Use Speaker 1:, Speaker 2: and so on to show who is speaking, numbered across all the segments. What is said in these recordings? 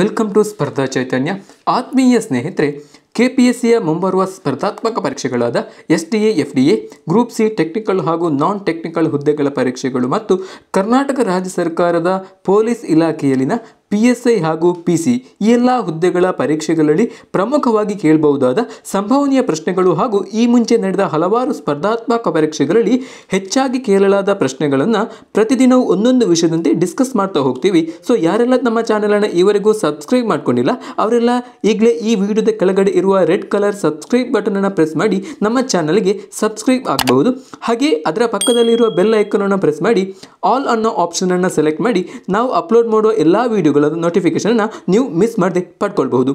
Speaker 1: welcome to ಸ್ಪರ್ಧಾ ಚೈತನ್ಯ ಆತ್ಮೀಯ ಸ್ನೇಹಿತರೆ ಕೆ ಪಿ ಎಸ್ ಸಿಯ ಮುಂಬರುವ ಸ್ಪರ್ಧಾತ್ಮಕ ಪರೀಕ್ಷೆಗಳಾದ S T A F D A group C technical ಹಾಗೂ ನಾನ್ ಟೆಕ್ನಿಕಲ್ ಹುದ್ದೆಗಳ ಪರೀಕ್ಷೆಗಳು ಮತ್ತು ಕರ್ನಾಟಕ ರಾಜ್ಯ ಸರ್ಕಾರದ ಪೊಲೀಸ್ ಇಲಾಖೆಯಲ್ಲಿನ ಪಿ ಎಸ್ ಐ ಹಾಗೂ ಪಿ ಸಿ ಈ ಎಲ್ಲ ಹುದ್ದೆಗಳ ಪರೀಕ್ಷೆಗಳಲ್ಲಿ ಪ್ರಮುಖವಾಗಿ ಕೇಳಬಹುದಾದ ಸಂಭವನೀಯ ಪ್ರಶ್ನೆಗಳು ಹಾಗೂ ಈ ಮುಂಚೆ ನಡೆದ ಹಲವಾರು ಸ್ಪರ್ಧಾತ್ಮಕ ಪರೀಕ್ಷೆಗಳಲ್ಲಿ ಹೆಚ್ಚಾಗಿ ಕೇಳಲಾದ ಪ್ರಶ್ನೆಗಳನ್ನು ಪ್ರತಿದಿನವೂ ಒಂದೊಂದು ವಿಷಯದಂತೆ ಡಿಸ್ಕಸ್ ಮಾಡ್ತಾ ಹೋಗ್ತೀವಿ ಸೊ ಯಾರೆಲ್ಲ ನಮ್ಮ ಚಾನಲನ್ನು ಈವರೆಗೂ ಸಬ್ಸ್ಕ್ರೈಬ್ ಮಾಡ್ಕೊಂಡಿಲ್ಲ ಅವರೆಲ್ಲ ಈಗಲೇ ಈ ವಿಡಿಯೋದ ಕೆಳಗಡೆ ಇರುವ ರೆಡ್ ಕಲರ್ ಸಬ್ಸ್ಕ್ರೈಬ್ ಬಟನನ್ನು ಪ್ರೆಸ್ ಮಾಡಿ ನಮ್ಮ ಚಾನಲ್ಗೆ ಸಬ್ಸ್ಕ್ರೈಬ್ ಆಗಬಹುದು ಹಾಗೆ ಅದರ ಪಕ್ಕದಲ್ಲಿರುವ ಬೆಲ್ ಐಕನನ್ನು ಪ್ರೆಸ್ ಮಾಡಿ ಆಲ್ ಅನ್ನೋ ಆಪ್ಷನನ್ನು ಸೆಲೆಕ್ಟ್ ಮಾಡಿ ನಾವು ಅಪ್ಲೋಡ್ ಮಾಡುವ ಎಲ್ಲ ವಿಡಿಯೋಗಳು ನೋಟಿಫಿಕೇಶನ್ ನೋಟಿಫಿಕೇಷನನ್ನು ನೀವು ಮಿಸ್ ಮಾಡದೆ ಪಡ್ಕೊಳ್ಬಹುದು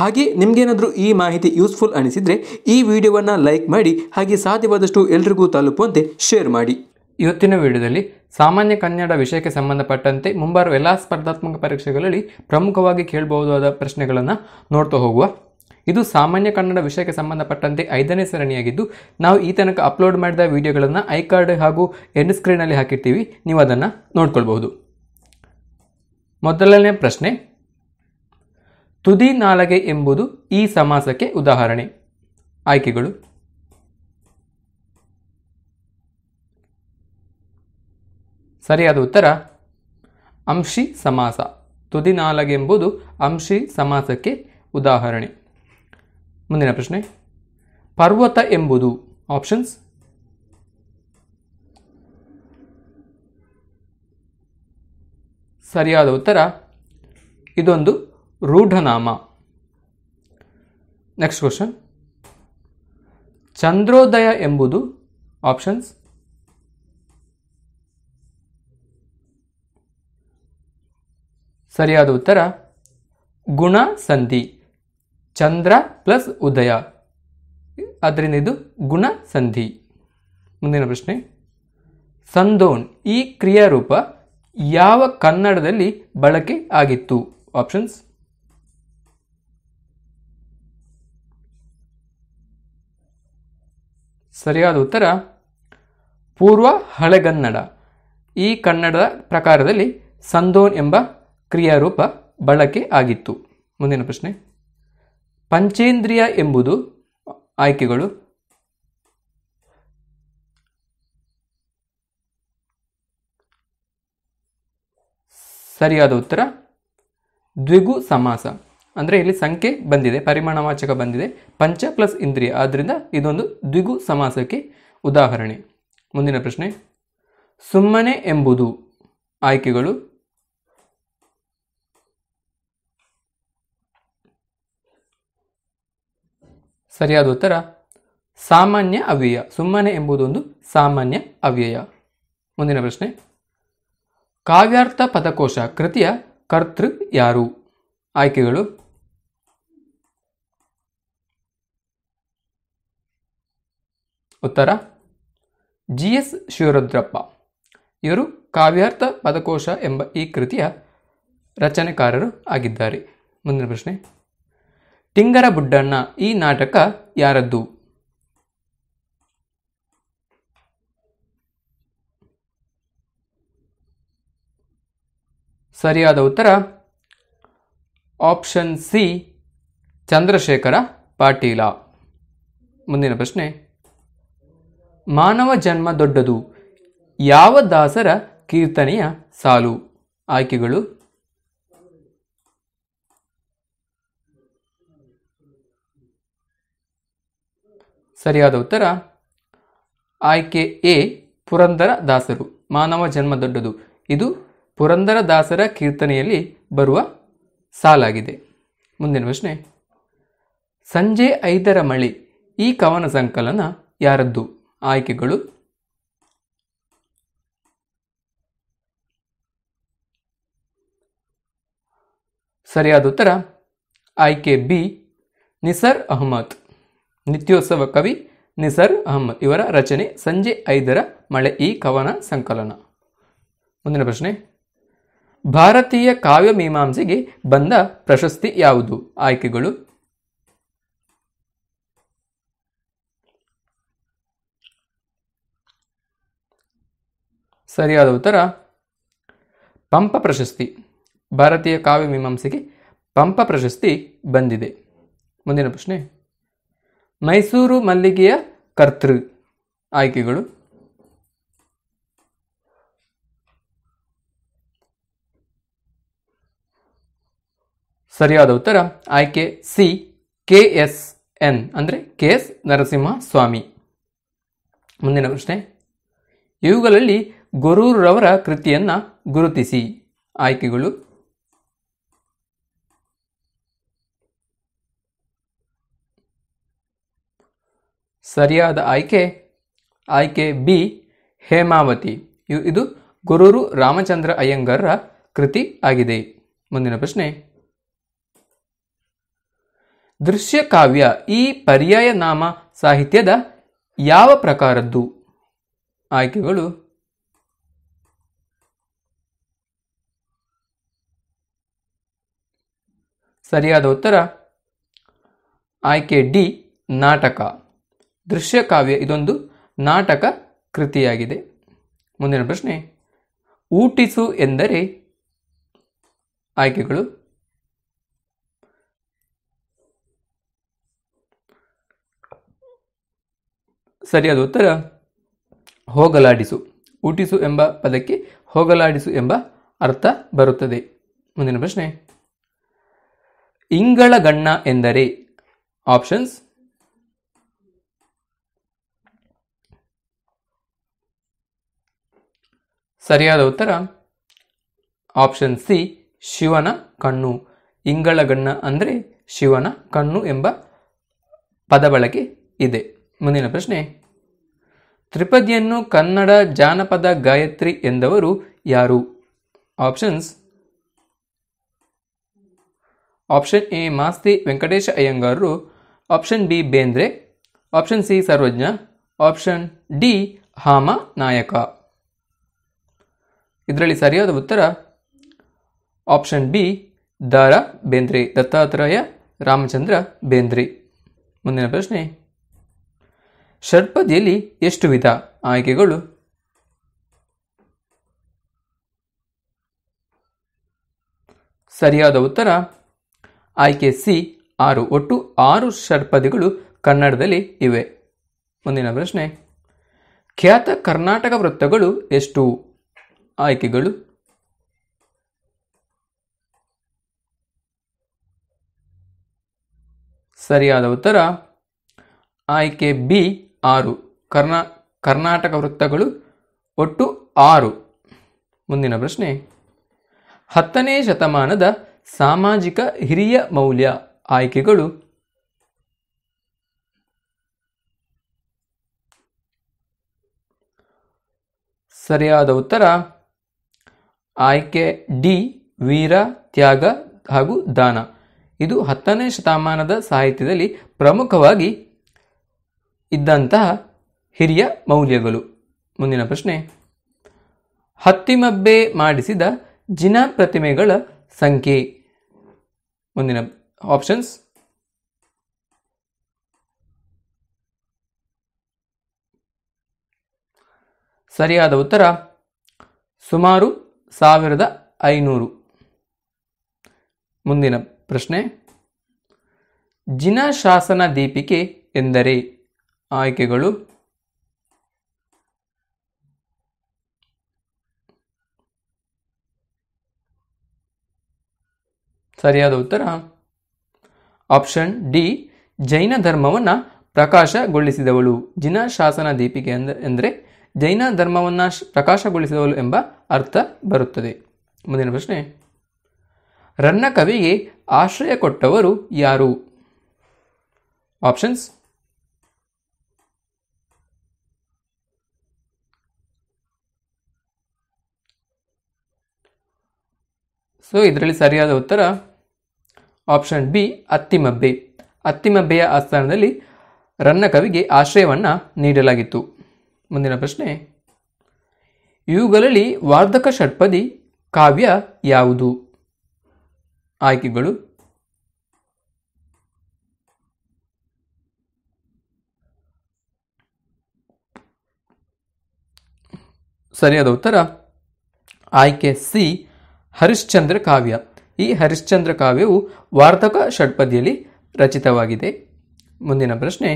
Speaker 1: ಹಾಗೆ ನಿಮಗೇನಾದರೂ ಈ ಮಾಹಿತಿ ಯೂಸ್ಫುಲ್ ಅನಿಸಿದರೆ ಈ ವಿಡಿಯೋವನ್ನು ಲೈಕ್ ಮಾಡಿ ಹಾಗೆ ಸಾಧ್ಯವಾದಷ್ಟು ಎಲ್ರಿಗೂ ತಲುಪುವಂತೆ ಶೇರ್ ಮಾಡಿ ಇವತ್ತಿನ ವಿಡಿಯೋದಲ್ಲಿ ಸಾಮಾನ್ಯ ಕನ್ನಡ ವಿಷಯಕ್ಕೆ ಸಂಬಂಧಪಟ್ಟಂತೆ ಮುಂಬರುವ ಎಲ್ಲ ಸ್ಪರ್ಧಾತ್ಮಕ ಪರೀಕ್ಷೆಗಳಲ್ಲಿ ಪ್ರಮುಖವಾಗಿ ಕೇಳಬಹುದಾದ ಪ್ರಶ್ನೆಗಳನ್ನು ನೋಡ್ತಾ ಹೋಗುವ ಇದು ಸಾಮಾನ್ಯ ಕನ್ನಡ ವಿಷಯಕ್ಕೆ ಸಂಬಂಧಪಟ್ಟಂತೆ ಐದನೇ ಸರಣಿಯಾಗಿದ್ದು ನಾವು ಈ ತನಕ ಅಪ್ಲೋಡ್ ಮಾಡಿದ ವಿಡಿಯೋಗಳನ್ನು ಐ ಕಾರ್ಡ್ ಹಾಗೂ ಎಂಡ್ ಸ್ಕ್ರೀನಲ್ಲಿ ಹಾಕಿರ್ತೀವಿ ನೀವು ಅದನ್ನು ನೋಡ್ಕೊಳ್ಬಹುದು ಮೊದಲನೇ ಪ್ರಶ್ನೆ ತುದಿ ನಾಲಗೆ ಎಂಬುದು ಈ ಸಮಾಸಕ್ಕೆ ಉದಾಹರಣೆ ಆಯ್ಕೆಗಳು ಸರಿಯಾದ ಉತ್ತರ ಅಂಶಿ ಸಮಾಸ ತುದಿ ನಾಲಗೆ ಎಂಬುದು ಅಂಶಿ ಸಮಾಸಕ್ಕೆ ಉದಾಹರಣೆ ಮುಂದಿನ ಪ್ರಶ್ನೆ ಪರ್ವತ ಎಂಬುದು ಆಪ್ಷನ್ಸ್ ಸರಿಯಾದ ಉತ್ತರ ಇದೊಂದು ರೂಢನಾಮ ನೆಕ್ಸ್ಟ್ ಕ್ವಶನ್ ಚಂದ್ರೋದಯ ಎಂಬುದು ಆಪ್ಷನ್ಸ್ ಸರಿಯಾದ ಉತ್ತರ ಗುಣ ಸಂಧಿ ಚಂದ್ರ ಪ್ಲಸ್ ಉದಯ ಆದ್ದರಿಂದ ಇದು ಗುಣ ಸಂಧಿ ಮುಂದಿನ ಪ್ರಶ್ನೆ ಸಂದೋನ್ ಈ ಕ್ರಿಯಾರೂಪ ಯಾವ ಕನ್ನಡದಲ್ಲಿ ಬಳಕೆ ಆಗಿತ್ತು ಆಪ್ಷನ್ಸ್ ಸರಿಯಾದ ಉತ್ತರ ಪೂರ್ವ ಹಳೆಗನ್ನಡ ಈ ಕನ್ನಡದ ಪ್ರಕಾರದಲ್ಲಿ ಸಂದೋನ್ ಎಂಬ ಕ್ರಿಯಾರೂಪ ಬಳಕೆ ಆಗಿತ್ತು ಮುಂದಿನ ಪ್ರಶ್ನೆ ಪಂಚೇಂದ್ರಿಯ ಎಂಬುದು ಆಯ್ಕೆಗಳು ಸರಿಯಾದ ಉತ್ತರ ದ್ವಿಗು ಸಮಾಸ ಅಂದರೆ ಇಲ್ಲಿ ಸಂಖ್ಯೆ ಬಂದಿದೆ ಪರಿಮಾಣವಾಚಕ ಬಂದಿದೆ ಪಂಚ ಪ್ಲಸ್ ಇಂದ್ರಿಯ ಆದ್ದರಿಂದ ಇದೊಂದು ದ್ವಿಗು ಸಮಾಸಕ್ಕೆ ಉದಾಹರಣೆ ಮುಂದಿನ ಪ್ರಶ್ನೆ ಸುಮ್ಮನೆ ಎಂಬುದು ಆಯ್ಕೆಗಳು ಸರಿಯಾದ ಉತ್ತರ ಸಾಮಾನ್ಯ ಅವ್ಯಯ ಸುಮ್ಮನೆ ಎಂಬುದೊಂದು ಸಾಮಾನ್ಯ ಅವ್ಯಯ ಮುಂದಿನ ಪ್ರಶ್ನೆ ಕಾವ್ಯಾರ್ಥ ಪದಕೋಶ ಕೃತಿಯ ಕರ್ತೃ ಯಾರು ಆಯ್ಕೆಗಳು ಉತ್ತರ ಜಿ ಎಸ್ ಶಿವರುದ್ರಪ್ಪ ಇವರು ಕಾವ್ಯಾರ್ಥ ಪದಕೋಶ ಎಂಬ ಈ ಕೃತಿಯ ರಚನೆಕಾರರು ಆಗಿದ್ದಾರೆ ಮುಂದಿನ ಪ್ರಶ್ನೆ ಟಿಂಗರ ಬುಡ್ಡಣ್ಣ ಈ ನಾಟಕ ಯಾರದ್ದು ಸರಿಯಾದ ಉತ್ತರ ಆಪ್ಷನ್ ಸಿ ಚಂದ್ರಶೇಖರ ಪಾಟೀಲ ಮುಂದಿನ ಪ್ರಶ್ನೆ ಮಾನವ ಜನ್ಮ ದೊಡ್ಡದು ಯಾವ ದಾಸರ ಕೀರ್ತನೆಯ ಸಾಲು ಆಯ್ಕೆಗಳು ಸರಿಯಾದ ಉತ್ತರ ಆಯ್ಕೆ ಎ ಪುರಂದರ ದಾಸರು ಮಾನವ ಜನ್ಮ ದೊಡ್ಡದು ಇದು ಪುರಂದರದಾಸರ ಕೀರ್ತನೆಯಲ್ಲಿ ಬರುವ ಸಾಲಾಗಿದೆ ಮುಂದಿನ ಪ್ರಶ್ನೆ ಸಂಜೆ ಐದರ ಮಳೆ ಈ ಕವನ ಸಂಕಲನ ಯಾರದ್ದು ಆಯ್ಕೆಗಳು ಸರಿಯಾದ ಉತ್ತರ ಆಯ್ಕೆ ಬಿ ನಿಸರ್ ಅಹಮದ್ ನಿತ್ಯೋತ್ಸವ ಕವಿ ನಿಸರ್ ಅಹಮದ್ ಇವರ ರಚನೆ ಸಂಜೆ ಐದರ ಮಳೆ ಈ ಕವನ ಸಂಕಲನ ಮುಂದಿನ ಪ್ರಶ್ನೆ ಭಾರತೀಯ ಕಾವ್ಯ ಮೀಮಾಂಸೆಗೆ ಬಂದ ಪ್ರಶಸ್ತಿ ಯಾವುದು ಆಯ್ಕೆಗಳು ಸರಿಯಾದ ಉತ್ತರ ಪಂಪ ಪ್ರಶಸ್ತಿ ಭಾರತೀಯ ಕಾವ್ಯ ಮೀಮಾಂಸೆಗೆ ಪಂಪ ಪ್ರಶಸ್ತಿ ಬಂದಿದೆ ಮುಂದಿನ ಪ್ರಶ್ನೆ ಮೈಸೂರು ಮಲ್ಲಿಗೆಯ ಕರ್ತೃ ಆಯ್ಕೆಗಳು ಸರಿಯಾದ ಉತ್ತರ ಆಯ್ಕೆ ಸಿ ಕೆ ಎಸ್ ಎನ್ ಅಂದರೆ ಕೆ ಎಸ್ ನರಸಿಂಹ ಸ್ವಾಮಿ ಮುಂದಿನ ಪ್ರಶ್ನೆ ಇವುಗಳಲ್ಲಿ ಗೊರೂರವರ ಕೃತಿಯನ್ನು ಗುರುತಿಸಿ ಆಯ್ಕೆಗಳು ಸರಿಯಾದ ಆಯ್ಕೆ ಆಯ್ಕೆ ಬಿ ಹೇಮಾವತಿ ಇದು ಗುರೂರು ರಾಮಚಂದ್ರ ಅಯ್ಯಂಗಾರರ ಕೃತಿ ಆಗಿದೆ ಮುಂದಿನ ಪ್ರಶ್ನೆ ದೃಶ್ಯಕಾವ್ಯ ಈ ಪರ್ಯಾಯ ನಾಮ ಸಾಹಿತ್ಯದ ಯಾವ ಪ್ರಕಾರದ್ದು ಆಯ್ಕೆಗಳು ಸರಿಯಾದ ಉತ್ತರ ಆಯ್ಕೆ ಡಿ ನಾಟಕ ದೃಶ್ಯಕಾವ್ಯ ಇದೊಂದು ನಾಟಕ ಕೃತಿಯಾಗಿದೆ ಮುಂದಿನ ಪ್ರಶ್ನೆ ಊಟಿಸು ಎಂದರೆ ಆಯ್ಕೆಗಳು ಸರಿಯಾದ ಉತ್ತರ ಹೋಗಲಾಡಿಸು ಊಟಿಸು ಎಂಬ ಪದಕ್ಕೆ ಹೋಗಲಾಡಿಸು ಎಂಬ ಅರ್ಥ ಬರುತ್ತದೆ ಮುಂದಿನ ಪ್ರಶ್ನೆ ಇಂಗಳಗಣ್ಣ ಎಂದರೆ ಆಪ್ಷನ್ಸ್ ಸರಿಯಾದ ಉತ್ತರ ಆಪ್ಷನ್ ಸಿ ಶಿವನ ಕಣ್ಣು ಇಂಗಳಗಣ್ಣ ಅಂದರೆ ಶಿವನ ಕಣ್ಣು ಎಂಬ ಪದ ಬಳಕೆ ಇದೆ ಮುಂದಿನ ಪ್ರಶ್ನೆ ತ್ರಿಪದಿಯನ್ನು ಕನ್ನಡ ಜಾನಪದ ಗಾಯತ್ರಿ ಎಂದವರು ಯಾರು options option A Masti Venkatesha ಅಯ್ಯಂಗಾರರು option B Bendre option C Sarvajna option D Ha Ma ಇದರಲ್ಲಿ ಸರಿಯಾದ ಉತ್ತರ ಆಪ್ಷನ್ ಬಿ ದಾರಾ ಬೇಂದ್ರೆ ದತ್ತಾತ್ರೇಯ ರಾಮಚಂದ್ರ ಬೇಂದ್ರೆ ಮುಂದಿನ ಪ್ರಶ್ನೆ ಷಟ್ಪದಿಯಲ್ಲಿ ಎಷ್ಟು ವಿಧ ಆಯ್ಕೆಗಳು ಸರಿಯಾದ ಉತ್ತರ ಆಯ್ಕೆ ಸಿ ಆರು ಒಟ್ಟು ಆರು ಷಟ್ಪದಿಗಳು ಕನ್ನಡದಲ್ಲಿ ಇವೆ ಮುಂದಿನ ಪ್ರಶ್ನೆ ಖ್ಯಾತ ಕರ್ನಾಟಕ ವೃತ್ತಗಳು ಎಷ್ಟು ಆಯ್ಕೆಗಳು ಸರಿಯಾದ ಉತ್ತರ ಆಯ್ಕೆ ಬಿ ಆರು ಕರ್ನಾ ಕರ್ನಾಟಕ ವೃತ್ತಗಳು ಒಟ್ಟು ಆರು ಮುಂದಿನ ಪ್ರಶ್ನೆ ಹತ್ತನೇ ಶತಮಾನದ ಸಾಮಾಜಿಕ ಹಿರಿಯ ಮೌಲ್ಯ ಆಯ್ಕೆಗಳು ಸರಿಯಾದ ಉತ್ತರ ಆಯ್ಕೆ ಡಿ ವೀರ ತ್ಯಾಗ ಹಾಗೂ ದಾನ ಇದು ಹತ್ತನೇ ಶತಮಾನದ ಸಾಹಿತ್ಯದಲ್ಲಿ ಪ್ರಮುಖವಾಗಿ ಇದ್ದಂತಹ ಹಿರಿಯ ಮೌಲ್ಯಗಳು ಮುಂದಿನ ಪ್ರಶ್ನೆ ಹತ್ತಿಮಬ್ಬೆ ಮಾಡಿಸಿದ ಜಿನ ಪ್ರತಿಮೆಗಳ ಸಂಖ್ಯೆ ಮುಂದಿನ ಆಪ್ಷನ್ಸ್ ಸರಿಯಾದ ಉತ್ತರ ಸುಮಾರು ಸಾವಿರದ ಐನೂರು ಮುಂದಿನ ಪ್ರಶ್ನೆ ಜಿನ ಶಾಸನ ದೀಪಿಕೆ ಎಂದರೆ ಆಯ್ಕೆಗಳು ಸರಿಯಾದ ಉತ್ತರ ಆಪ್ಷನ್ ಡಿ ಜೈನ ಧರ್ಮವನ್ನು ಪ್ರಕಾಶಗೊಳಿಸಿದವಳು ಜಿನ ಶಾಸನ ದೀಪಿಕೆ ಅಂದ ಎಂದರೆ ಜೈನ ಧರ್ಮವನ್ನು ಪ್ರಕಾಶಗೊಳಿಸಿದವಳು ಎಂಬ ಅರ್ಥ ಬರುತ್ತದೆ ಮುಂದಿನ ಪ್ರಶ್ನೆ ರನ್ನ ಕವಿಗೆ ಆಶ್ರಯ ಕೊಟ್ಟವರು ಯಾರು ಆಪ್ಷನ್ಸ್ ಸೊ ಇದರಲ್ಲಿ ಸರಿಯಾದ ಉತ್ತರ ಆಪ್ಷನ್ ಬಿ ಅತ್ತಿಮಬ್ಬೆ ಅತ್ತಿಮಬ್ಬೆಯ ಆಸ್ಥಾನದಲ್ಲಿ ರನ್ನ ಕವಿಗೆ ಆಶ್ರಯವನ್ನು ನೀಡಲಾಗಿತ್ತು ಮುಂದಿನ ಪ್ರಶ್ನೆ ಇವುಗಳಲ್ಲಿ ವಾರ್ಧಕ ಷಟ್ಪದಿ ಕಾವ್ಯ ಯಾವುದು ಆಯ್ಕೆಗಳು ಸರಿಯಾದ ಉತ್ತರ ಆಯ್ಕೆ ಸಿ ಹರಿಶ್ಚಂದ್ರ ಕಾವ್ಯ ಈ ಹರಿಶ್ಚಂದ್ರ ಕಾವ್ಯವು ವಾರ್ತಕ ಷಟ್ಪದಿಯಲ್ಲಿ ರಚಿತವಾಗಿದೆ ಮುಂದಿನ ಪ್ರಶ್ನೆ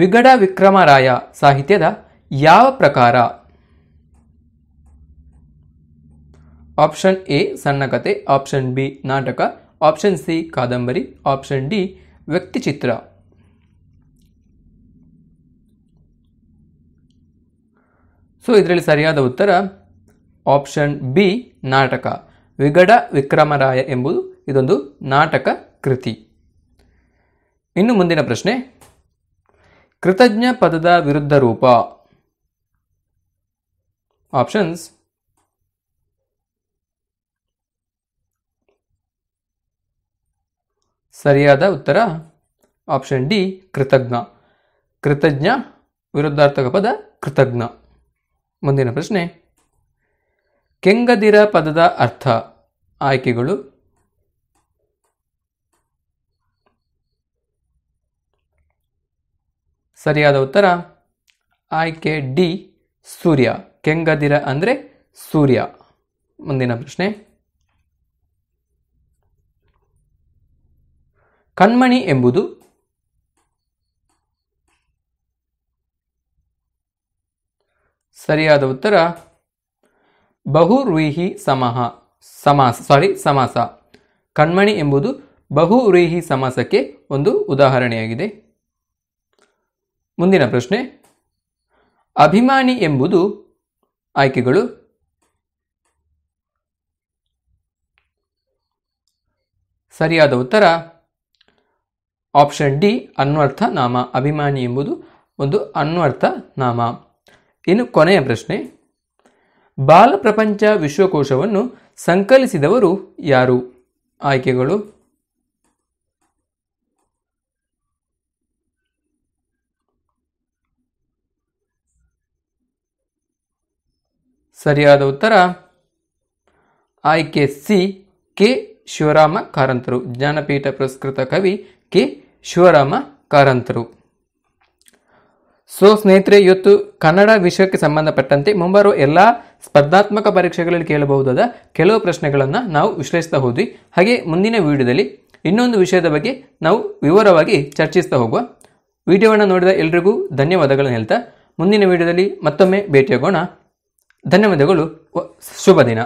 Speaker 1: ವಿಗಡ ವಿಕ್ರಮರಾಯ ಸಾಹಿತ್ಯದ ಯಾವ ಪ್ರಕಾರ ಆಪ್ಷನ್ ಎ ಸಣ್ಣ ಕತೆ ಆಪ್ಷನ್ ಬಿ ನಾಟಕ ಆಪ್ಷನ್ ಸಿ ಕಾದಂಬರಿ ಆಪ್ಷನ್ ಡಿ ವ್ಯಕ್ತಿಚಿತ್ರ ಸೊ ಇದರಲ್ಲಿ ಸರಿಯಾದ ಉತ್ತರ ಆಪ್ಷನ್ ಬಿ ನಾಟಕ ವಿಗಡ ವಿಕ್ರಮರಾಯ ಎಂಬುದು ಇದೊಂದು ನಾಟಕ ಕೃತಿ ಇನ್ನು ಮುಂದಿನ ಪ್ರಶ್ನೆ ಕೃತಜ್ಞ ಪದದ ವಿರುದ್ಧ ರೂಪ ಆಪ್ಷನ್ಸ್ ಸರಿಯಾದ ಉತ್ತರ ಆಪ್ಷನ್ ಡಿ ಕೃತಜ್ಞ ಕೃತಜ್ಞ ವಿರುದ್ಧಾರ್ಥಕ ಪದ ಕೃತಜ್ಞ ಮುಂದಿನ ಪ್ರಶ್ನೆ ಕೆಂಗದಿರ ಪದದ ಅರ್ಥ ಆಯ್ಕೆಗಳು ಸರಿಯಾದ ಉತ್ತರ ಆಯ್ಕೆ ಡಿ ಸೂರ್ಯ ಕೆಂಗದಿರ ಅಂದರೆ ಸೂರ್ಯ ಮುಂದಿನ ಪ್ರಶ್ನೆ ಕಣ್ಮಣಿ ಎಂಬುದು ಸರಿಯಾದ ಉತ್ತರ ಬಹುರೂಹಿ ಸಮಹ ಸಮಾಸ ಸಾರಿ ಸಮಾಸ ಕಣ್ಮಣಿ ಎಂಬುದು ಬಹುರೂಹಿ ಸಮಾಸಕ್ಕೆ ಒಂದು ಉದಾಹರಣೆಯಾಗಿದೆ ಮುಂದಿನ ಪ್ರಶ್ನೆ ಅಭಿಮಾನಿ ಎಂಬುದು ಆಯ್ಕೆಗಳು ಸರಿಯಾದ ಉತ್ತರ ಆಪ್ಷನ್ ಡಿ ಅನ್ವರ್ಥ ನಾಮ ಅಭಿಮಾನಿ ಎಂಬುದು ಒಂದು ಅನ್ವರ್ಥ ನಾಮ ಇನ್ನು ಕೊನೆಯ ಪ್ರಶ್ನೆ ಬಾಲಪ್ರಪಂಚ ವಿಶ್ವಕೋಶವನ್ನು ಸಂಕಲಿಸಿದವರು ಯಾರು ಆಯ್ಕೆಗಳು ಸರಿಯಾದ ಉತ್ತರ ಆಯ್ಕೆ ಸಿ ಕೆ ಶಿವರಾಮ ಕಾರಂತರು ಜ್ಞಾನಪೀಠ ಪುರಸ್ಕೃತ ಕವಿ ಕೆ ಶಿವರಾಮ ಕಾರಂತರು ಸೊ ಸ್ನೇಹಿತರೆ ಇವತ್ತು ಕನ್ನಡ ವಿಷಯಕ್ಕೆ ಸಂಬಂಧಪಟ್ಟಂತೆ ಮುಂಬರುವ ಎಲ್ಲ ಸ್ಪರ್ಧಾತ್ಮಕ ಪರೀಕ್ಷೆಗಳಲ್ಲಿ ಕೇಳಬಹುದಾದ ಕೆಲವು ಪ್ರಶ್ನೆಗಳನ್ನು ನಾವು ವಿಶ್ಲೇಷಿಸ್ತಾ ಹೋದ್ವಿ ಹಾಗೆ ಮುಂದಿನ ವಿಡಿಯೋದಲ್ಲಿ ಇನ್ನೊಂದು ವಿಷಯದ ಬಗ್ಗೆ ನಾವು ವಿವರವಾಗಿ ಚರ್ಚಿಸ್ತಾ ಹೋಗುವ ವಿಡಿಯೋವನ್ನು ನೋಡಿದ ಎಲ್ರಿಗೂ ಧನ್ಯವಾದಗಳನ್ನು ಹೇಳ್ತಾ ಮುಂದಿನ ವಿಡಿಯೋದಲ್ಲಿ ಮತ್ತೊಮ್ಮೆ ಭೇಟಿಯಾಗೋಣ ಧನ್ಯವಾದಗಳು ಶುಭ ದಿನ